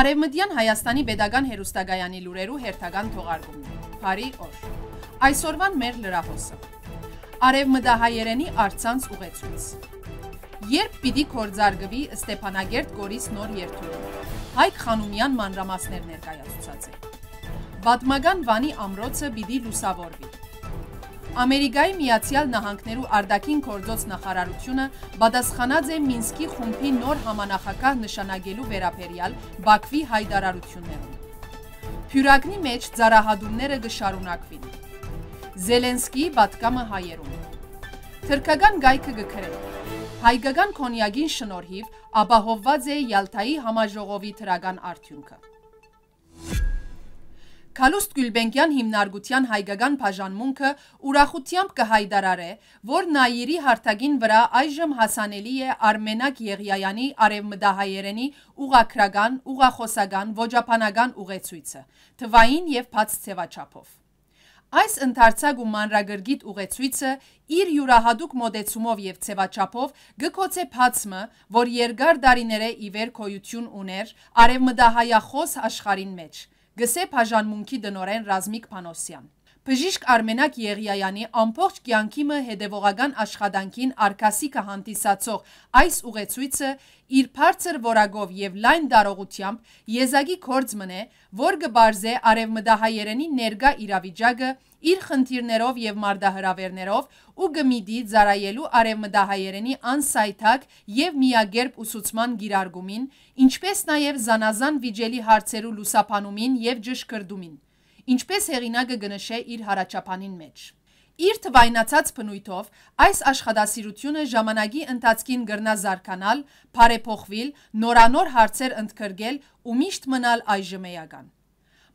Արևմտյան Հայաստանի Պետական Հերուստագայանի լուրերու հերթական թողարկումն։ Բարի օր։ Այսօրվան մեր լրահոսը։ Արևմտահայերենի արցանց ուղեցույց։ Երբ պիտի կորձարգվի Ստեփանագերտ Գորիս նոր երթուղին։ Հայկ Խանոմյան մանրամասներ ներկայացուցած է։ Պատմական Վանի ամրոցը պիտի լուսավորվի։ Ամերիկայի Միացյալ Նահանգներու արդակին կորձոց նախարարությունը բադասխանած է Մինսկի խումբի նոր համանախակահ նշանագելու վերապերյալ Բաքվի հայդարարություններում։ Փյուրակնի մեջ ծարահադումները գշարունակվին։ Զելենսկի պատկամը հայերում։ Թրկական գայքը գքրել։ Հայկական կոնյակին շնորհիվ ապահովված է Յալթայի համաժողովի թրական արդյունքը։ Քալուստ Գյուլբենկյան հիմնարկության հայկական բաժանմունքը ուրախությամբ կհայտարարե, որ Նաիրի հարթագին վրա այժմ հասանելի է Արմենակ Եղիայանի արևմտահայերենի ուղակրական, ուղախոսական, ոճապանական ուղեցույցը, թվային եւ բաց ցեվաչափով։ Այս ընդարձակ ու մանրագրգիտ ուղեցույցը իր յուրահատուկ մոտեցումով եւ ցեվաչափով գկոցե փածմը, որ երկար դարիներ է ի վեր գոյություն ուներ արևմտահայախոս աշխարհին մեջ, Գսե բաժանմունքի դնորեն Ռազմիկ Փանոսյան Բժիշկ Արմենակ Եղիայանի ամբողջ կյանքիմը հետևողական աշխատանքին արկասիկը հանդիսացող այս ուղեցույցը իր բարձր որակով եւ լայն դարողությամբ եզակի կորձ մնե, որ գբարզե արևմտահայերենի ներկա իրավիճակը իր խնդիրներով եւ մարդահրավերներով ու գմիդի ծարայելու արևմտահայերենի անսայթակ եւ միագերբ ուսուցման գիրարգումին, ինչպես նաեւ զանազան վիճելի հարցերու լուսապանումին եւ ճշգրտումին ինչպես հեղինակը գնշե իր հարաճապանին մեջ։ Իր թվայնացած բնույթով այս աշխատասիրությունը ժամանակի ընթացքին գրնա զարկանալ, բարեփոխվել, նորանոր հարցեր ընդգրկել ու միշտ մնալ այժմեական։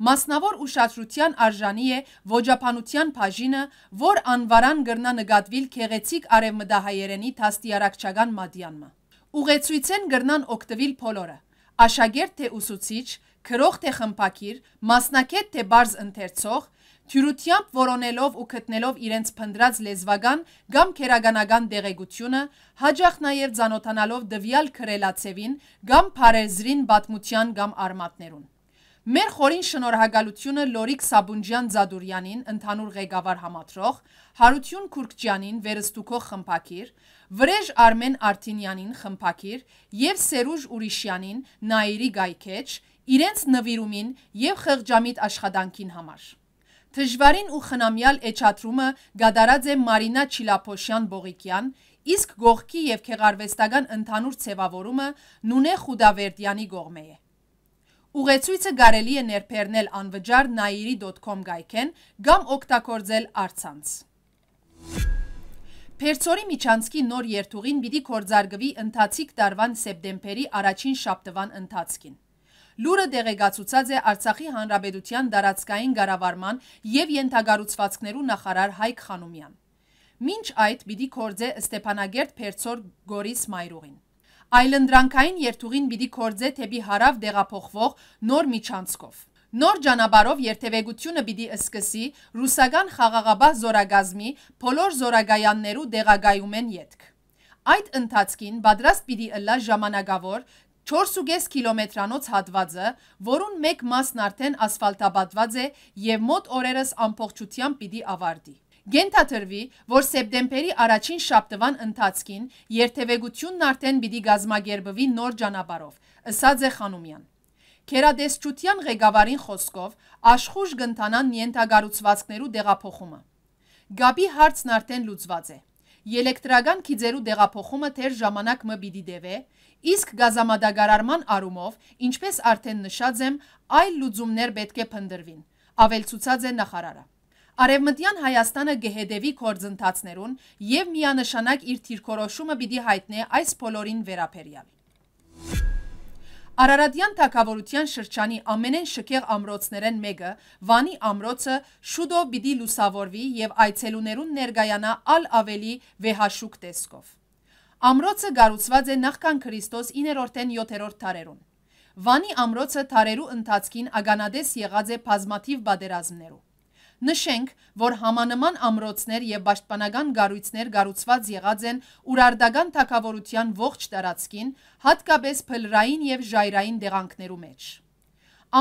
Մասնավոր ուշադրության արժանի է ոչապանության բաժինը, որ անվարան գրնա նկատվել քեղեցիկ արևմտահայերենի դաստիարակչական մատյանմը։ Ուղեցույցեն գրնան օգտվել բոլորը՝ աշակերտ թե ուսուցիչ, քրող թե խմպակիր, մասնակետ թե բարձ ընթերցող, թյուրությամբ որոնելով ու գտնելով իրենց փնտրած լեզվական կամ քերագանական դեղեցությունը, հաջախ նաև ցանոթանալով դվյալ քրելացևին կամ բարերզրին բատմության կամ արմատներուն։ Մեր խորին շնորհակալությունը Լորիկ Սաբունջյան Զադուրյանին, ընդհանուր ղեկավար համատրող, Հարություն Քուրքջյանին, վերստուքող խմփակիր, Վրեժ Արմեն Արտինյանին խմփակիր եւ Սերուժ Ուրիշյանին, Նաիրի Գայքեչ իրենց նվիրումին եւ խեղճամիտ աշխատանքին համար։ Դժվարին ու խնամյալ էջատրումը գադարած է Մարինա Չիլափոշյան Բողիկյան, իսկ գողքի եւ քեղարվեստական ընդհանուր ցևավորումը Նունե Խուդավերդյանի կողմէ է։ Ուղեցույցը կարելի է ներբեռնել անվճար nairi.com գայքեն կամ օգտագործել առցանց։ Փերծորի միջանցքի նոր երթուղին պիտի կորձարգվի ընթացիկ տարվան սեպտեմբերի առաջին շաբթվան ընթացքին։ Լուրը դեղեկացուցած է Արցախի Հանրապետության դարածքային ղարավարման եւ յենթագառուցվածքներու նախարար Հայկ Խանոմյան։ Մինչ այդ՝ պիտի կորձե Ստեփանագերտ Փերծոր Գորիս Մայրուղին։ Այլընտրանքային երթուղին պիտի կորձե թեպի հարավ դեղափոխվող նոր միջանցքով։ Նոր ճանապարով երթևեկությունը պիտի սկսի ռուսական խաղաղաբա զորագազմի փոլոր զորագայաններու դեղագայումեն յետք։ Այդ ընթացքին պատրաստ պիտի ըլլա ժամանակավոր 4.5 կիլոմետրանոց հատվածը, որուն մեկ մասն արդեն ասֆալտաբատված է և մոտ օրերս ամպողջությամբ պիտի ավարդի։ Գենթաթրվի, որ սեպտեմբերի առաջին շաբթվան ընթացքին երթևեկությունն արդեն պիտի գազմագերբվի նոր ճանապարով, ըսած է Խանոմյան։ Քերադեսչության ղեկավարին խոսքով աշխուժ կընթանան ենթագառուցվածքներու դեղափոխումը։ Գաբի հարցն արդեն լուծված է։ Ելեկտրական քիզերու դեղափոխումը թեր ժամանակ մը պիտի դևե, Իսկ գազամադագարարման առումով, ինչպես արդեն նշած եմ, այլ լուծումներ պետք է փնտրվին, ավելցուցած է նախարարը։ Արևմտյան Հայաստանը գեհեդևի կորձընթացներուն և միանշանակ իր թիրքորոշումը բիդի հայտնե այս պոլորին վերապերյալ։ Արարատյան թակավորության շրջանի ամենեն շկեղ ամրոցներեն մեկը, վանի ամրոցը շուդով բիդի լուսավորվի և այցելուներուն ներգայանա ալ ավելի վեհաշուկ տեսքով։ Ամրոցը գարուցված է նախքան Քրիստոս 9-րդեն 7-րդ տարերուն։ Վանի ամրոցը տարերու ընթացքին ագանադես եղած է բազմաթիվ բادرազմներու։ Նշենք, որ համանման ամրոցներ եւ պաշտպանական գառույցներ գառուցված եղած են ուրարդական թակավորության ողջ տարածքին, հատկապես փլրային եւ ժայռային դեղանքներու մեջ։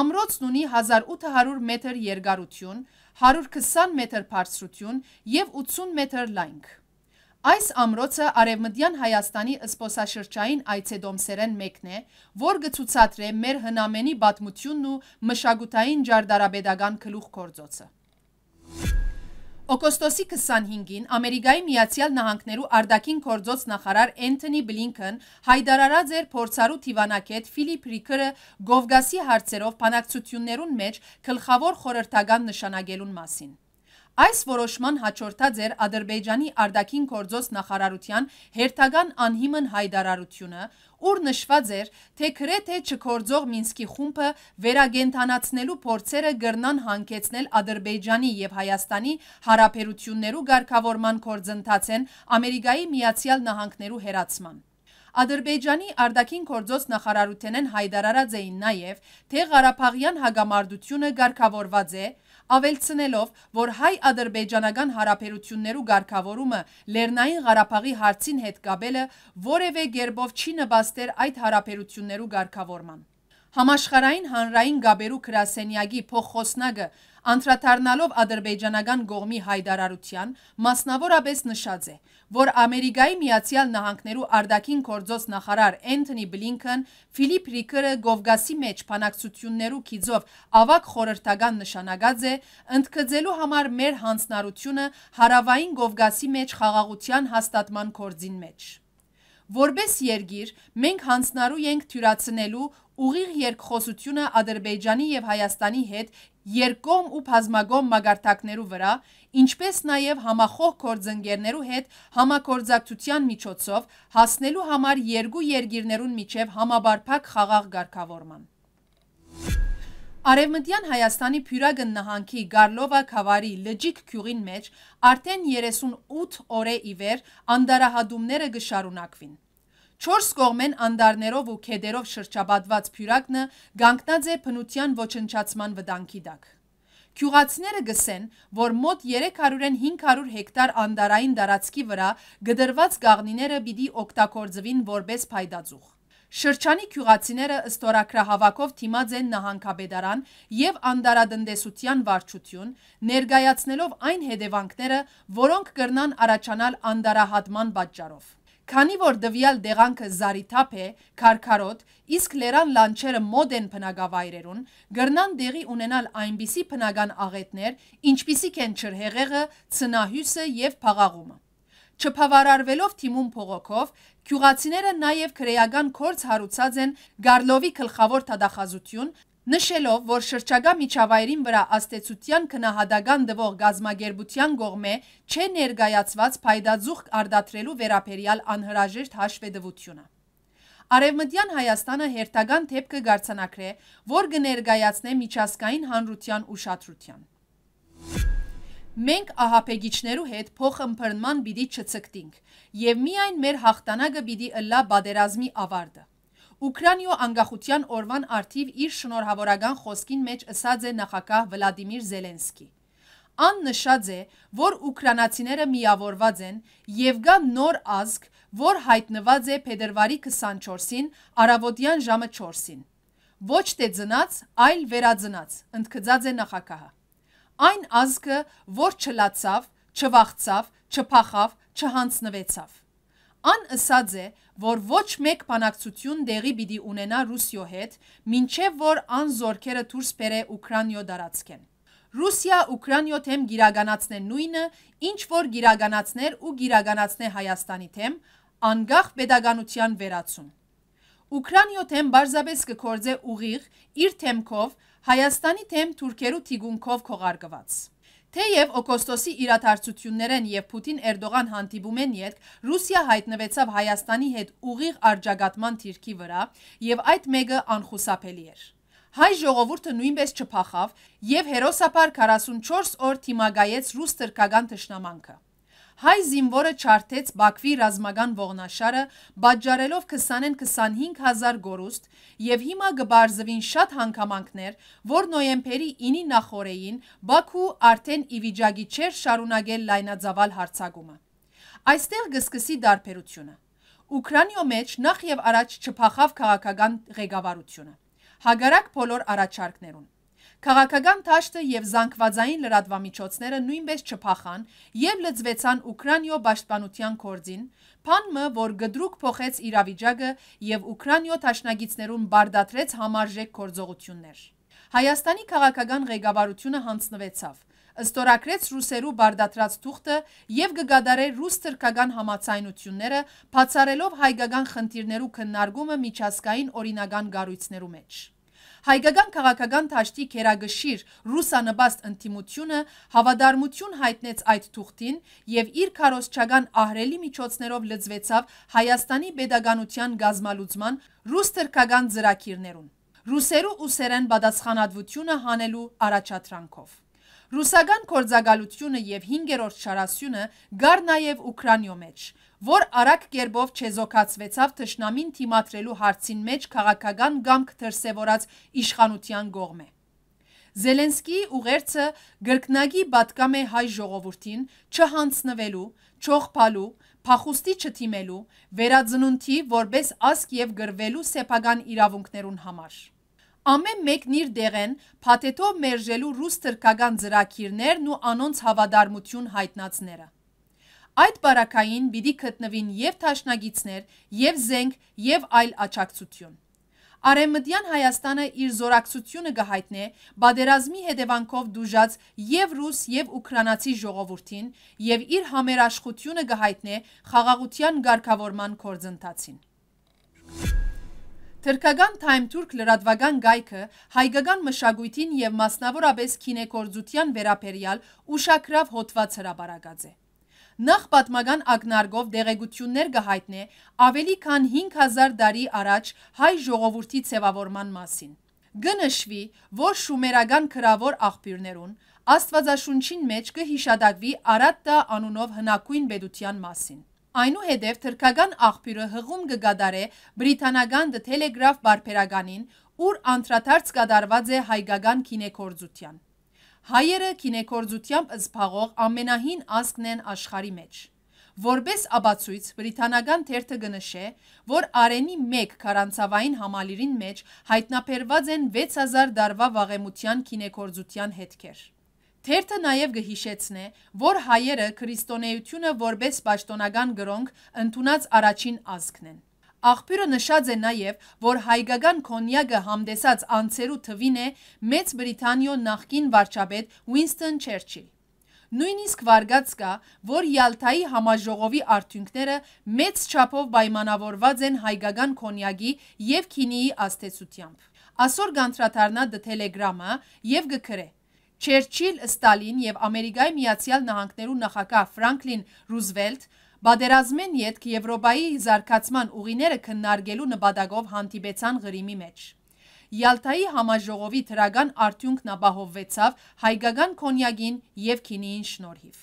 Ամրոցն ունի 1800 մետր երկարություն, 120 մետր բարձրություն եւ 80 մետր լայնք։ Այս ամրոցը արևմտյան Հայաստանի սփոսաշրջային այցեդոմսերեն մեկն է, որ գցուցադրե մեր հնամենի պատմությունն ու մշակութային ջարդարաբեդական գլուխ կորձոցը։ Օգոստոսի 25-ին Ամերիկայի Միացյալ Նահանգներու արդակին կորձոց նախարար Էնթոնի Բլինքն հայտարարած էր փորձարու Տիվանակետ Ֆիլիպ Ռիկերը Գովգասի հարցերով բանակցություններուն մեջ գլխավոր խորհրդական նշանակելուն մասին։ Այս որոշման հաջորդած էր Ադրբեջանի արդակին գործոս նախարարության հերթական անհիմն հայտարարությունը, ուր նշված էր, թե գրեթե չկործող Մինսկի խումբը վերագենտանացնելու փորձերը գրնան հանգեցնել Ադրբեջանի եւ Հայաստանի հարաբերություններու ղեկավարման կորձընթացեն Ամերիկայի Միացյալ Նահանգներու հերացման։ Ադրբեջանի արդակին գործոց նախարարութենեն հայտարարած էին նաև, թե Ղարաբաղյան հագամարդությունը ղեկավարված է ավելցնելով, որ հայ-ադրբեջանական հարաբերություններու ղարքավորումը Լեռնային Ղարաբաղի հարցին հետ կապելը որևէ գերբով չի նպաստեր այդ հարաբերություններու ղարքավորման։ Համաշխարային հանրային գաբերու գրասենյակի փոխոսնագը անդրադառնալով ադրբեջանական գողմի հայդարարության մասնավորապես նշած է, որ Ամերիկայի Միացյալ Նահանգներու արդակին գործոս նախարար Էնթոնի Բլինքեն Ֆիլիպ Ռիկերը Գովգասի մեջ բանակցություններու կիզով ավակ խորհրդական նշանակած է, ընդգծելու համար մեր հանձնարարությունը հարավային Գովգասի մեջ խաղաղության հաստատման գործին մեջ։ Որպես երգիր մենք հանձնարու ենք թյուրացնելու ուղիղ երկխոսությունը Ադրբեջանի եւ Հայաստանի հետ երկկողմ ու բազմագոմ մագարտակներու վրա, ինչպես նաև համախոհ կորձընկերներու հետ համակորձակցության միջոցով հասնելու համար երկու երկիրներուն միջև համաբարփակ խաղաղ ղեկավարման։ Արևմտյան Հայաստանի Փյուրագն նահանգի Գարլովա Խավարի լճիկ քյուղին մեջ արդեն 38 օր է իվեր անդարահատումները գշարունակվին։ Չորս կողմեն անդարներով ու կեդերով շրջաբատված պյուրակնը գանքնած է պնության ոչնչացման վդանքի դակ։ Կյուղացները գսեն, որ մոտ 300-500 հեկտար անդարային դարացքի վրա գդրված գաղնիները բիդի ոգտակործվին որպես պայդածուղ։ Շրջանի կյուղացիները ստորակրահավակով թիմած են նահանքաբեդարան և անդարադնդեսության վարջություն, ներգայացնելով այն հետևանքները, որոնք գրնան առաջանալ անդարահատման բատճարով։ Քանի որ դվյալ դեղանքը զարիթափ է, քարքարոտ, իսկ լերան լանչերը մոդ են փնագավայրերուն, գրնան դեղի ունենալ այնպիսի փնական աղետներ, ինչպիսիք են չրհեղեղը, ցնահյուսը եւ փաղաղումը։ Չփավարարվելով թիմուն փողոքով, քյուղացիները նաև քրեական կորց հարուցած են Գարլովի գլխավոր թադախազություն, Նշելով, որ շրջագա միջավայրին վրա աստեցության կնահադագան դվող գազմագերբության գողմ է չէ ներգայացված պայդածուղք արդատրելու վերապերյալ անհրաժերտ հաշվեդվությունը։ Արևմտյան Հայաստանը հերթական թեպքը գարցանակրե, որ գներգայացնե միջասկային հանրության ուշատրության։ Մենք ահապեգիչներու հետ փող ըմպրնման բիդի չծգտինք և միայն մեր հաղթանակը բիդի ըլլա բադերազմի ավարդը։ Ուկրաինայո անկախության օրվան արդիվ իր շնորհավորական խոսքին մեջ ըսած է նախագահ Վլադիմիր Զելենսկի։ Ան նշած է, որ ուկրանացիները միավորված են եւ կա նոր ազգ, որ հայտնված է փետրվարի 24-ին արավոտյան ժամը 4-ին։ Ոչ թե ծնած, այլ վերածնած, ընդգծած է նախակահը։ Այն ազգը, որ չլացավ, չվախցավ, չփախավ, չհանձնվեցավ անըսած է, որ ոչ մեկ բանակցություն դեղի պիտի ունենա Ռուսիո հետ, մինչև որ անզորքերը դուրս բերե Ուկրաինայո դարածքեն։ Ռուսիա Ուկրաինայո թեմ գիրագանացն է նույնը, ինչ որ գիրագանացներ ու գիրագանացնե Հայաստանի թեմ, անգախ pedagogian վերացում։ Ուկրաինայո թեմ բարձաբես կկործե ուղիղ իր թեմքով Հայաստանի թեմ թուրքերու թիգունքով քողարկված։ Թեև օգոստոսի իրադարձություններեն եւ Պուտին-Էրդողան հանդիպում են յետք Ռուսիա հայտնվեցավ Հայաստանի հետ ուղիղ արճագատման թիրքի վրա եւ այդ մեկը անխուսափելի էր։ Հայ ժողովուրդը նույնպես չփախավ եւ հերոսապար 44 օր թիմագայեց ռուս թրկական ճշնամանքը հայ զինվորը չարթեց Բաքվի ռազմական ողնաշարը, բաժարելով 20-25 հազար գորուստ և հիմա գբարզվին շատ հանգամանքներ, որ նոյեմպերի 9-ի նախորեին բաքու արդեն իվիճագի չեր շարունագել լայնածավալ հարցագումը։ Այստեղ գսկսի դարպերությունը։ Ուքրանյո մեջ նախ և առաջ չպախավ կաղաքագան ղեգավարությունը։ Հագարակ պոլոր առաջարկներուն։ Քաղաքական դաշտը եւ զանգվածային լրատվամիջոցները նույնպես չփախան եւ լծվեցան Ուկրաինո պաշտպանության կորձին, ՓԱՆՄ-ը, որ գդրուկ փոխեց իրավիճակը եւ Ուկրաինո դաշնագիցներուն բարդատրեց համարժեք գործողություններ։ Հայաստանի քաղաքական ղեկավարությունը հանձնվեցավ ստորագրեց ռուսերու բարդատրած թուղթը եւ գգադարե ռուս-թրքական համացայնությունները, բացառելով հայկական խնդիրներու քննարկումը միջազգային օրինական գառույցներու մեջ։ Հայկական քաղաքական ճաշտի կերագշիր ռուսանբաստ ընտիմությունը հավատարմություն հայտնեց այդ թուղթին եւ իր քարոզչական ահրելի միջոցներով լծվեցավ Հայաստանի pedagogical գազմալուծման ռուս թրկական ծրագիրներուն։ Ռուսերու ուսերեն պատասխանատվությունը հանելու առաջադրանքով Ռուսական կորձակալությունը եւ 5-րդ շարասյունը գար նաեւ Ուկրաինայո մեջ որ արագ կերպով չեզոքացվեցավ թշնամին թիմատրելու հարցին մեջ քաղաքական գամք դրսևորած իշխանության կողմ է։ Զելենսկիի ուղերձը գրկնագի պատկամ է հայ ժողովրդին չհանցնվելու, չողփալու, փախուստի չթիմելու, վերաձնունթի որպես ասկ եւ գրվելու սեփական իրավունքներուն համար։ Ամեն մեկն իր դեղեն փաթեթով մերժելու ռուս թրկական ծրակիրներն ու անոնց հավադարմություն հայտնածները։ Այդ բարակային պիտի գտնվին եւ ճաշնագիցներ, եւ զենք, եւ այլ աճակցություն։ Արեմմտյան Հայաստանը իր զորակցությունը գահիտնե բادرազմի հետևանքով դուժած եւ ռուս եւ ուկրանացի ժողովրդին եւ իր համերաշխությունը գահիտնե խաղաղության ղեկավարման կորձընթացին։ Թրկական Time Turk լրատվական գայքը հայկական մշակույթին եւ մասնավորապես քինեգործության վերաբերյալ ուշակրավ հոդված հրապարակած է նախ պատմական ակնարգով դեղեցություններ գահիտնե ավելի քան 5000 տարի առաջ հայ ժողովրդի ցևավորման մասին։ Գնշվի, որ շումերական քրավոր աղբյուրներուն Աստվածաշունչին մեջ կհիշադակվի Արատտա անունով հնակույն բեդության մասին։ Այնուհետև թրկական աղբյուրը հղում կգադարե բրիտանական The Telegraph բարբերականին, ուր անդրադարձ կդարված է հայկական կինեգործության։ Հայերը կինեգործությամբ զբաղող ամենահին ազգն են աշխարի մեջ։ Որպես աբացույց բրիտանական թերթը գնշե, որ Արենի 1 քարանցավային համալիրին մեջ հայտնաբերված են 6000 դարվա վաղեմության կինեգործության հետքեր։ Թերթը նաև գհիշեցնե, որ հայերը քրիստոնեությունը որպես պաշտոնական գրոնք ընդունած առաջին ազգն են։ Աղբյուրը նշած է նաև, որ հայգական կոնյակը համդեսած անցերու թվին է մեծ բրիթանյո նախկին վարճաբետ Վինստն չերջիլ։ Նույնիսկ վարգած կա, որ յալթայի համաժողովի արդյունքները մեծ չապով բայմանավորված են հայգական կոնյագի և կինիի աստեցությամբ։ Ասոր գանտրատարնա դը թելեգրամը և գքր է։ Չերչիլ, Ստալին և ամերիկայի միացյալ նահանքներու նախակա վրանքլին ռուզվելտ Բադերազմեն ետք Եվրոպայի զարգացման ուղիները քննարկելու նպատակով հանդիպեցան Ղրիմի մեջ։ Յալթայի համաժողովի թրագան արդյունքն ապահովվեցավ հայկական կոնյակին եւ քինիին շնորհիվ։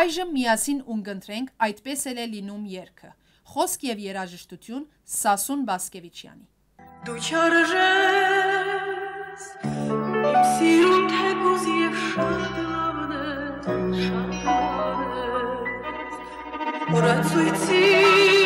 Այժմ միասին ունգընտրենք այդպես էլ է լինում երգը։ Խոսք եւ երաժշտություն Սասուն Բասկևիչյանի։ Դու չարժես իմ սիրո 最近。